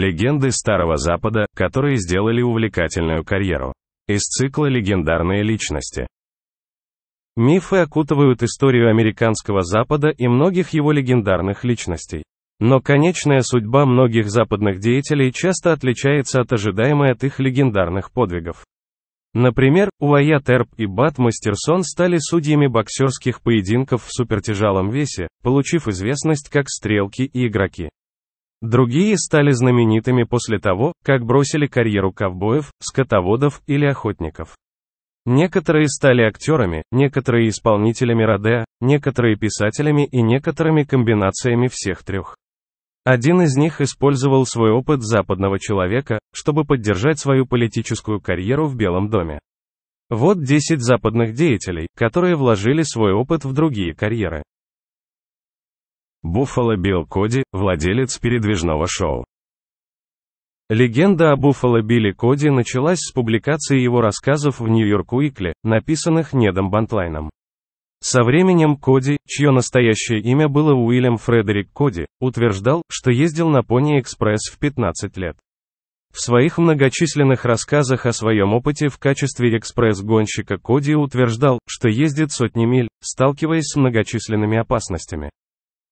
Легенды Старого Запада, которые сделали увлекательную карьеру. Из цикла «Легендарные личности». Мифы окутывают историю американского Запада и многих его легендарных личностей. Но конечная судьба многих западных деятелей часто отличается от ожидаемой от их легендарных подвигов. Например, Уайат Терп и Бат Мастерсон стали судьями боксерских поединков в супертяжелом весе, получив известность как стрелки и игроки. Другие стали знаменитыми после того, как бросили карьеру ковбоев, скотоводов или охотников. Некоторые стали актерами, некоторые исполнителями роде, некоторые писателями и некоторыми комбинациями всех трех. Один из них использовал свой опыт западного человека, чтобы поддержать свою политическую карьеру в Белом доме. Вот 10 западных деятелей, которые вложили свой опыт в другие карьеры. Буффало Билл Коди, владелец передвижного шоу. Легенда о Буффало Билли Коди началась с публикации его рассказов в Нью-Йорк уикле написанных Недом Бантлайном. Со временем Коди, чье настоящее имя было Уильям Фредерик Коди, утверждал, что ездил на Пони Экспресс в 15 лет. В своих многочисленных рассказах о своем опыте в качестве экспресс-гонщика Коди утверждал, что ездит сотни миль, сталкиваясь с многочисленными опасностями.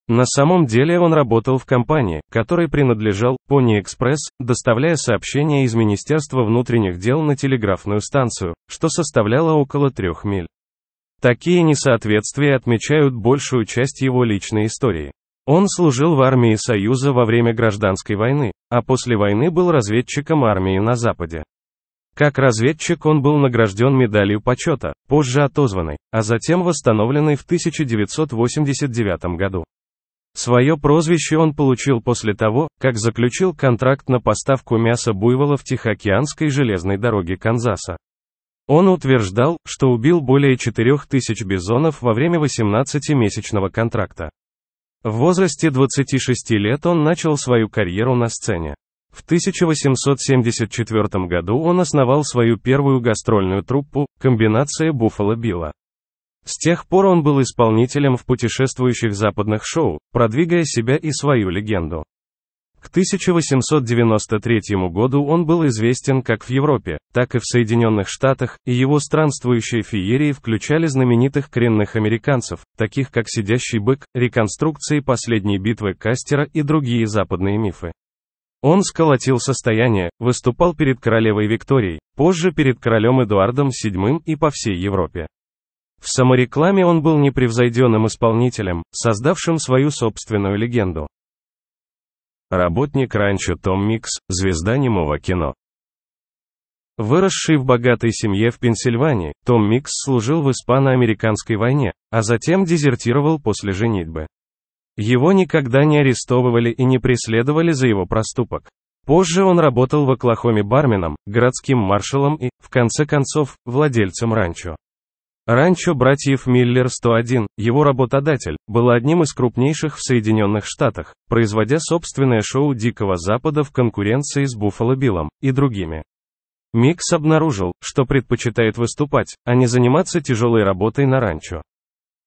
На самом деле он работал в компании, которой принадлежал Pony Express, доставляя сообщения из Министерства внутренних дел на телеграфную станцию, что составляло около трех миль. Такие несоответствия отмечают большую часть его личной истории. Он служил в армии Союза во время гражданской войны, а после войны был разведчиком армии на Западе. Как разведчик он был награжден медалью почета, позже отозванной, а затем восстановленной в 1989 году. Свое прозвище он получил после того, как заключил контракт на поставку мяса буйволов Тихоокеанской железной дороги Канзаса. Он утверждал, что убил более 4000 бизонов во время 18-месячного контракта. В возрасте 26 лет он начал свою карьеру на сцене. В 1874 году он основал свою первую гастрольную труппу «Комбинация Буффало Билла». С тех пор он был исполнителем в путешествующих западных шоу, продвигая себя и свою легенду. К 1893 году он был известен как в Европе, так и в Соединенных Штатах, и его странствующие феерии включали знаменитых коренных американцев, таких как «Сидящий бык», реконструкции последней битвы Кастера и другие западные мифы. Он сколотил состояние, выступал перед королевой Викторией, позже перед королем Эдуардом VII и по всей Европе. В саморекламе он был непревзойденным исполнителем, создавшим свою собственную легенду. Работник ранчо Том Микс, звезда немого кино. Выросший в богатой семье в Пенсильвании, Том Микс служил в испано-американской войне, а затем дезертировал после женитьбы. Его никогда не арестовывали и не преследовали за его проступок. Позже он работал в Оклахоме барменом, городским маршалом и, в конце концов, владельцем ранчо. Ранчо братьев Миллер 101, его работодатель, был одним из крупнейших в Соединенных Штатах, производя собственное шоу Дикого Запада в конкуренции с Буффало Биллом и другими. Микс обнаружил, что предпочитает выступать, а не заниматься тяжелой работой на ранчо.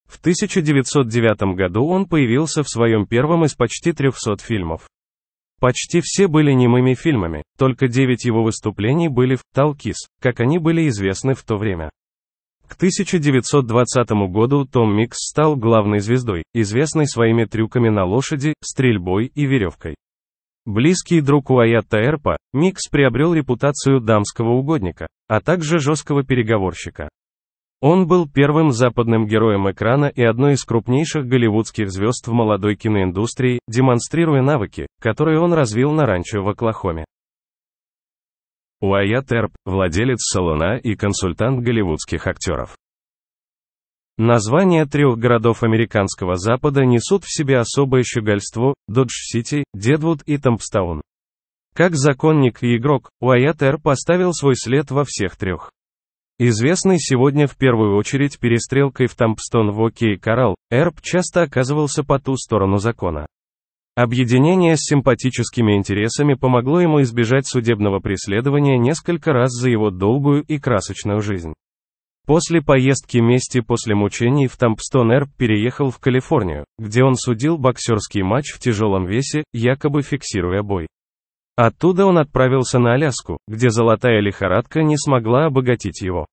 В 1909 году он появился в своем первом из почти 300 фильмов. Почти все были немыми фильмами, только 9 его выступлений были в «Талкис», как они были известны в то время. К 1920 году Том Микс стал главной звездой, известной своими трюками на лошади, стрельбой и веревкой. Близкий друг Уайатта Эрпа, Микс приобрел репутацию дамского угодника, а также жесткого переговорщика. Он был первым западным героем экрана и одной из крупнейших голливудских звезд в молодой киноиндустрии, демонстрируя навыки, которые он развил на ранчо в Оклахоме. Уайят Эрб, владелец салона и консультант голливудских актеров. Названия трех городов американского запада несут в себе особое щегольство – Додж-Сити, Дедвуд и Тампстаун. Как законник и игрок, Уайат Эрб поставил свой след во всех трех. Известный сегодня в первую очередь перестрелкой в Тампстон в Окей Коралл, Эрб часто оказывался по ту сторону закона. Объединение с симпатическими интересами помогло ему избежать судебного преследования несколько раз за его долгую и красочную жизнь. После поездки мести после мучений в Тампстон Эрб переехал в Калифорнию, где он судил боксерский матч в тяжелом весе, якобы фиксируя бой. Оттуда он отправился на Аляску, где золотая лихорадка не смогла обогатить его.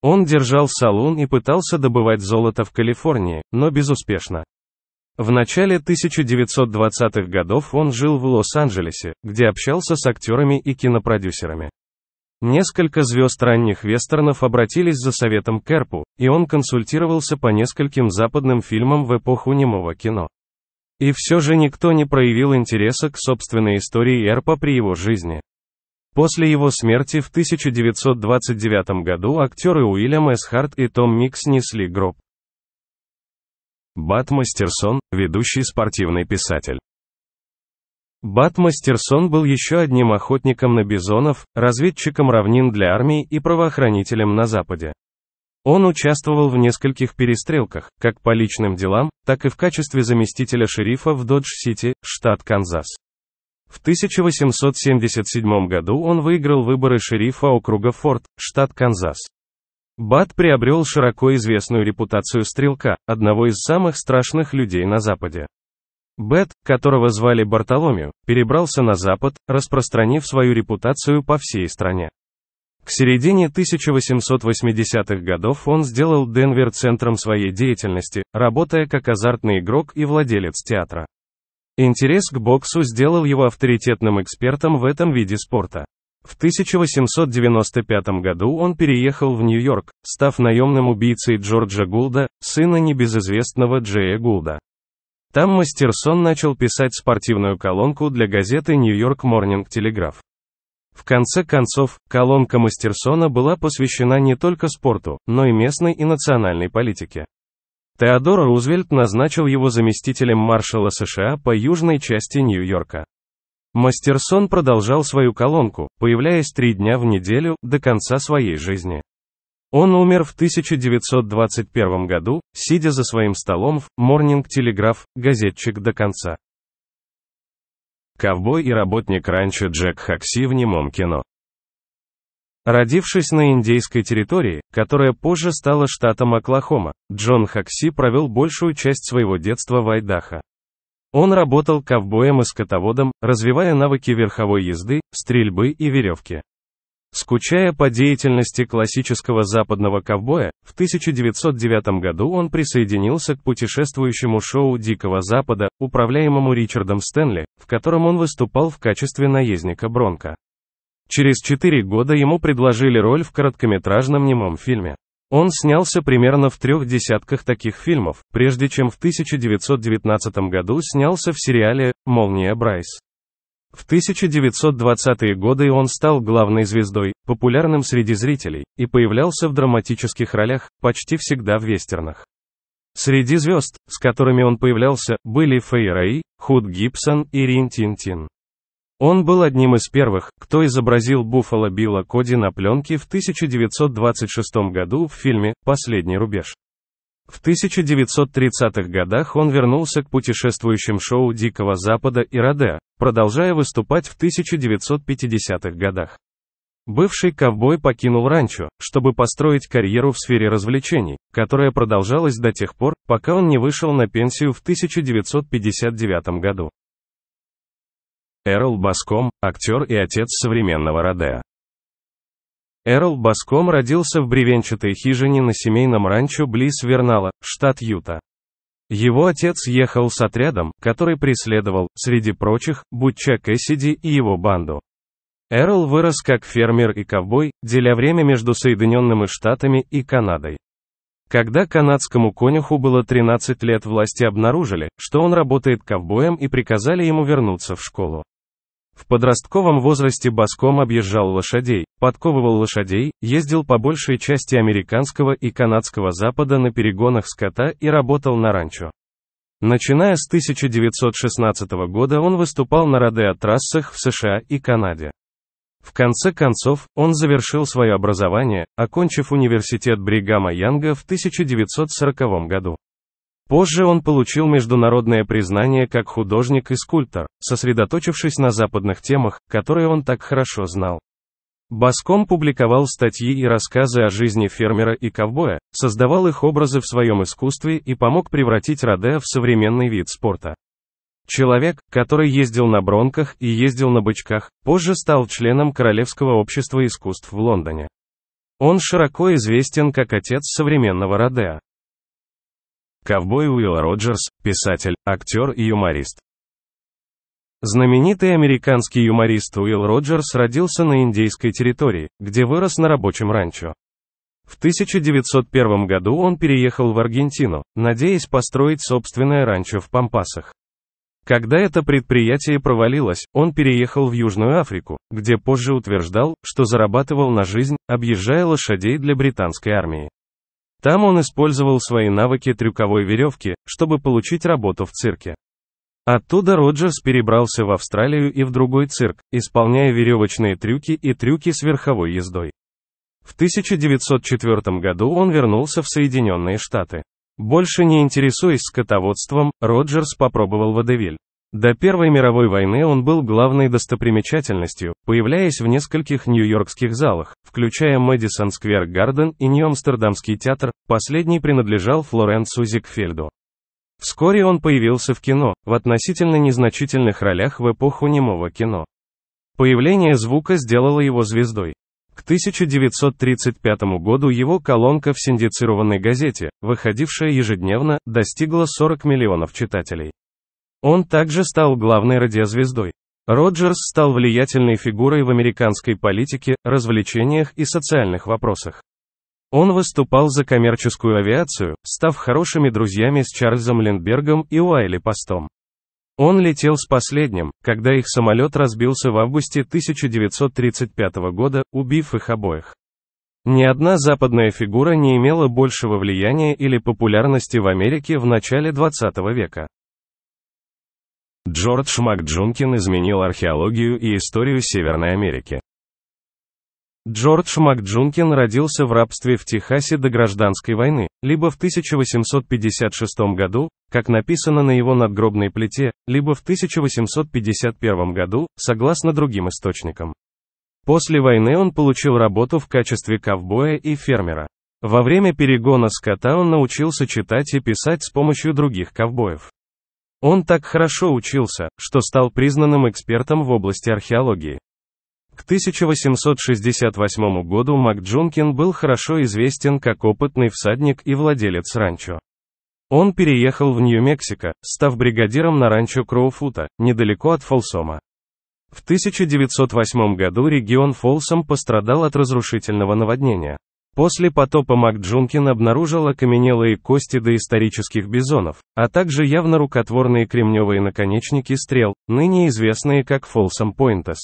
Он держал салон и пытался добывать золото в Калифорнии, но безуспешно. В начале 1920-х годов он жил в Лос-Анджелесе, где общался с актерами и кинопродюсерами. Несколько звезд ранних вестернов обратились за советом к Эрпу, и он консультировался по нескольким западным фильмам в эпоху немого кино. И все же никто не проявил интереса к собственной истории Эрпа при его жизни. После его смерти в 1929 году актеры Уильям С. Харт и Том Микс несли гроб. Бат Мастерсон, ведущий спортивный писатель. Бат Мастерсон был еще одним охотником на бизонов, разведчиком равнин для армии и правоохранителем на Западе. Он участвовал в нескольких перестрелках, как по личным делам, так и в качестве заместителя шерифа в Додж-Сити, штат Канзас. В 1877 году он выиграл выборы шерифа округа Форд, штат Канзас. Бат приобрел широко известную репутацию стрелка, одного из самых страшных людей на Западе. Бет, которого звали Бартоломью, перебрался на Запад, распространив свою репутацию по всей стране. К середине 1880-х годов он сделал Денвер центром своей деятельности, работая как азартный игрок и владелец театра. Интерес к боксу сделал его авторитетным экспертом в этом виде спорта. В 1895 году он переехал в Нью-Йорк, став наемным убийцей Джорджа Гулда, сына небезызвестного Джея Гулда. Там Мастерсон начал писать спортивную колонку для газеты «Нью-Йорк Морнинг Телеграф». В конце концов, колонка Мастерсона была посвящена не только спорту, но и местной и национальной политике. Теодор Рузвельт назначил его заместителем маршала США по южной части Нью-Йорка. Мастерсон продолжал свою колонку, появляясь три дня в неделю, до конца своей жизни. Он умер в 1921 году, сидя за своим столом в Morning Telegraph, газетчик до конца. Ковбой и работник раньше Джек Хакси в немом кино. Родившись на индейской территории, которая позже стала штатом Оклахома, Джон Хакси провел большую часть своего детства в Айдахо. Он работал ковбоем и скотоводом, развивая навыки верховой езды, стрельбы и веревки. Скучая по деятельности классического западного ковбоя, в 1909 году он присоединился к путешествующему шоу Дикого Запада, управляемому Ричардом Стэнли, в котором он выступал в качестве наездника Бронко. Через четыре года ему предложили роль в короткометражном немом фильме. Он снялся примерно в трех десятках таких фильмов, прежде чем в 1919 году снялся в сериале «Молния Брайс». В 1920-е годы он стал главной звездой, популярным среди зрителей, и появлялся в драматических ролях, почти всегда в вестернах. Среди звезд, с которыми он появлялся, были Фэй Рэй, Худ Гибсон и Рин Тин Тин. Он был одним из первых, кто изобразил Буффало Билла Коди на пленке в 1926 году в фильме «Последний рубеж». В 1930-х годах он вернулся к путешествующим шоу Дикого Запада и Родео, продолжая выступать в 1950-х годах. Бывший ковбой покинул ранчо, чтобы построить карьеру в сфере развлечений, которая продолжалась до тех пор, пока он не вышел на пенсию в 1959 году. Эрл Баском, актер и отец современного Родео. Эрл Баском родился в бревенчатой хижине на семейном ранчо близ Вернала, штат Юта. Его отец ехал с отрядом, который преследовал, среди прочих, Бутча Кэссиди и его банду. Эрл вырос как фермер и ковбой, деля время между Соединенными Штатами и Канадой. Когда канадскому конюху было 13 лет, власти обнаружили, что он работает ковбоем и приказали ему вернуться в школу. В подростковом возрасте Баском объезжал лошадей, подковывал лошадей, ездил по большей части американского и канадского запада на перегонах скота и работал на ранчо. Начиная с 1916 года он выступал на радиотрассах в США и Канаде. В конце концов, он завершил свое образование, окончив университет Бригама Янга в 1940 году. Позже он получил международное признание как художник и скульптор, сосредоточившись на западных темах, которые он так хорошо знал. Баском публиковал статьи и рассказы о жизни фермера и ковбоя, создавал их образы в своем искусстве и помог превратить Родео в современный вид спорта. Человек, который ездил на бронках и ездил на бычках, позже стал членом Королевского общества искусств в Лондоне. Он широко известен как отец современного Родео. Ковбой Уилл Роджерс, писатель, актер и юморист. Знаменитый американский юморист Уилл Роджерс родился на индейской территории, где вырос на рабочем ранчо. В 1901 году он переехал в Аргентину, надеясь построить собственное ранчо в Пампасах. Когда это предприятие провалилось, он переехал в Южную Африку, где позже утверждал, что зарабатывал на жизнь, объезжая лошадей для британской армии. Там он использовал свои навыки трюковой веревки, чтобы получить работу в цирке. Оттуда Роджерс перебрался в Австралию и в другой цирк, исполняя веревочные трюки и трюки с верховой ездой. В 1904 году он вернулся в Соединенные Штаты. Больше не интересуясь скотоводством, Роджерс попробовал водевиль. До Первой мировой войны он был главной достопримечательностью, появляясь в нескольких нью-йоркских залах, включая Мэдисон Сквер Гарден и Нью-Амстердамский театр, последний принадлежал Флоренцу Зигфельду. Вскоре он появился в кино, в относительно незначительных ролях в эпоху немого кино. Появление звука сделало его звездой. К 1935 году его колонка в синдицированной газете, выходившая ежедневно, достигла 40 миллионов читателей. Он также стал главной радиозвездой. Роджерс стал влиятельной фигурой в американской политике, развлечениях и социальных вопросах. Он выступал за коммерческую авиацию, став хорошими друзьями с Чарльзом Линдбергом и Уайли Постом. Он летел с последним, когда их самолет разбился в августе 1935 года, убив их обоих. Ни одна западная фигура не имела большего влияния или популярности в Америке в начале 20 века. Джордж Макджункин изменил археологию и историю Северной Америки. Джордж Макджункин родился в рабстве в Техасе до гражданской войны, либо в 1856 году, как написано на его надгробной плите, либо в 1851 году, согласно другим источникам. После войны он получил работу в качестве ковбоя и фермера. Во время перегона скота он научился читать и писать с помощью других ковбоев. Он так хорошо учился, что стал признанным экспертом в области археологии. К 1868 году МакДжункин был хорошо известен как опытный всадник и владелец ранчо. Он переехал в Нью-Мексико, став бригадиром на ранчо Кроуфута, недалеко от Фолсома. В 1908 году регион Фолсом пострадал от разрушительного наводнения. После потопа Макджункин обнаружил окаменелые кости доисторических бизонов, а также явно рукотворные кремневые наконечники стрел, ныне известные как Folsom Pointers.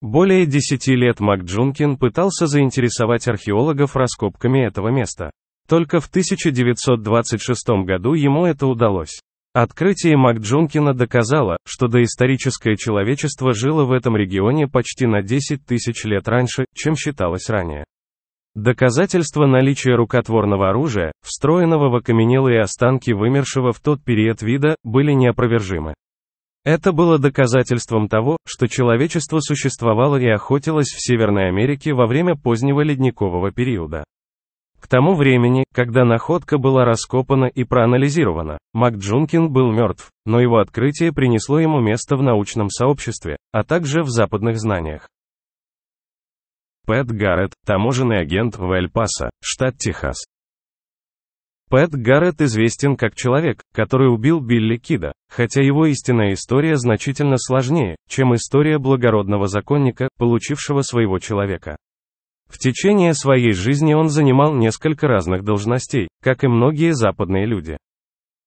Более 10 лет Макджункин пытался заинтересовать археологов раскопками этого места. Только в 1926 году ему это удалось. Открытие Макджункина доказало, что доисторическое человечество жило в этом регионе почти на 10 тысяч лет раньше, чем считалось ранее. Доказательство наличия рукотворного оружия, встроенного в окаменелые останки вымершего в тот период вида, были неопровержимы. Это было доказательством того, что человечество существовало и охотилось в Северной Америке во время позднего ледникового периода. К тому времени, когда находка была раскопана и проанализирована, МакДжункин был мертв, но его открытие принесло ему место в научном сообществе, а также в западных знаниях. Пэт Гарретт, таможенный агент в Эль-Пасо, штат Техас. Пэт Гарретт известен как человек, который убил Билли Кида, хотя его истинная история значительно сложнее, чем история благородного законника, получившего своего человека. В течение своей жизни он занимал несколько разных должностей, как и многие западные люди.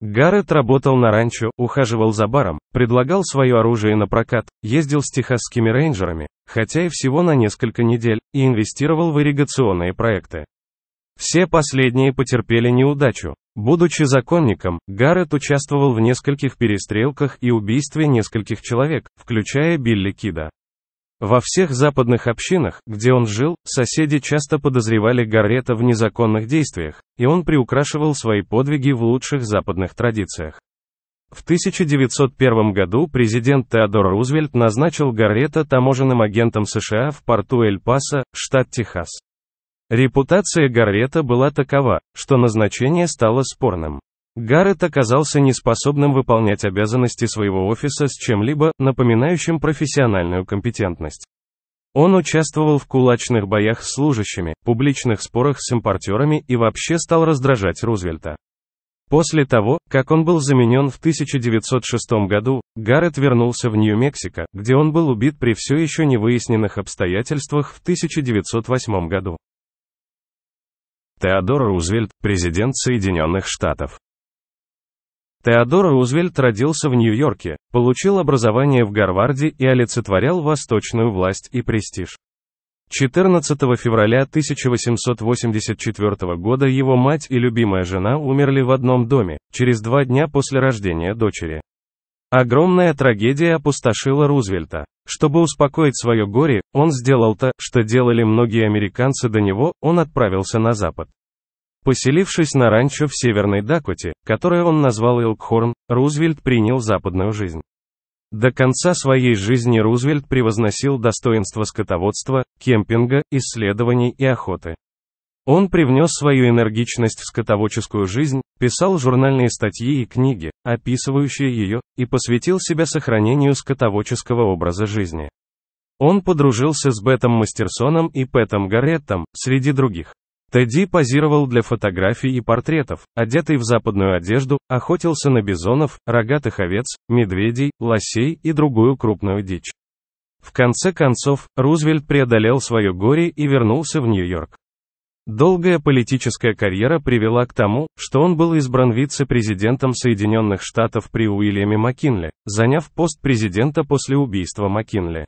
Гаррет работал на ранчо, ухаживал за баром, предлагал свое оружие на прокат, ездил с техасскими рейнджерами, хотя и всего на несколько недель, и инвестировал в ирригационные проекты. Все последние потерпели неудачу. Будучи законником, Гаррет участвовал в нескольких перестрелках и убийстве нескольких человек, включая Билли Кида. Во всех западных общинах, где он жил, соседи часто подозревали Гаррета в незаконных действиях, и он приукрашивал свои подвиги в лучших западных традициях. В 1901 году президент Теодор Рузвельт назначил Гаррета таможенным агентом США в порту Эль-Пасо, штат Техас. Репутация Гаррета была такова, что назначение стало спорным. Гаррет оказался неспособным выполнять обязанности своего офиса с чем-либо, напоминающим профессиональную компетентность. Он участвовал в кулачных боях с служащими, публичных спорах с импортерами и вообще стал раздражать Рузвельта. После того, как он был заменен в 1906 году, Гаррет вернулся в Нью-Мексико, где он был убит при все еще не выясненных обстоятельствах в 1908 году. Теодор Рузвельт, президент Соединенных Штатов. Теодор Рузвельт родился в Нью-Йорке, получил образование в Гарварде и олицетворял восточную власть и престиж. 14 февраля 1884 года его мать и любимая жена умерли в одном доме, через два дня после рождения дочери. Огромная трагедия опустошила Рузвельта. Чтобы успокоить свое горе, он сделал то, что делали многие американцы до него, он отправился на Запад. Поселившись на ранчо в Северной Дакоте, которое он назвал Илкхорн, Рузвельт принял западную жизнь. До конца своей жизни Рузвельт превозносил достоинство скотоводства, кемпинга, исследований и охоты. Он привнес свою энергичность в скотоводческую жизнь, писал журнальные статьи и книги, описывающие ее, и посвятил себя сохранению скотоводческого образа жизни. Он подружился с Бетом Мастерсоном и Пэтом Гарреттом, среди других. Тедди позировал для фотографий и портретов, одетый в западную одежду, охотился на бизонов, рогатых овец, медведей, лосей и другую крупную дичь. В конце концов, Рузвельт преодолел свое горе и вернулся в Нью-Йорк. Долгая политическая карьера привела к тому, что он был избран вице-президентом Соединенных Штатов при Уильяме Маккинли, заняв пост президента после убийства Маккинли.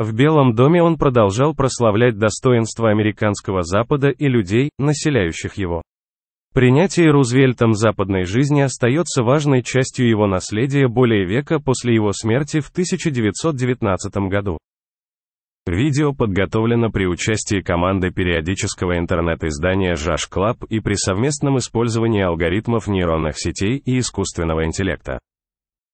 В Белом доме он продолжал прославлять достоинство американского Запада и людей, населяющих его. Принятие Рузвельтом западной жизни остается важной частью его наследия более века после его смерти в 1919 году. Видео подготовлено при участии команды периодического интернет-издания Жаш Клаб и при совместном использовании алгоритмов нейронных сетей и искусственного интеллекта.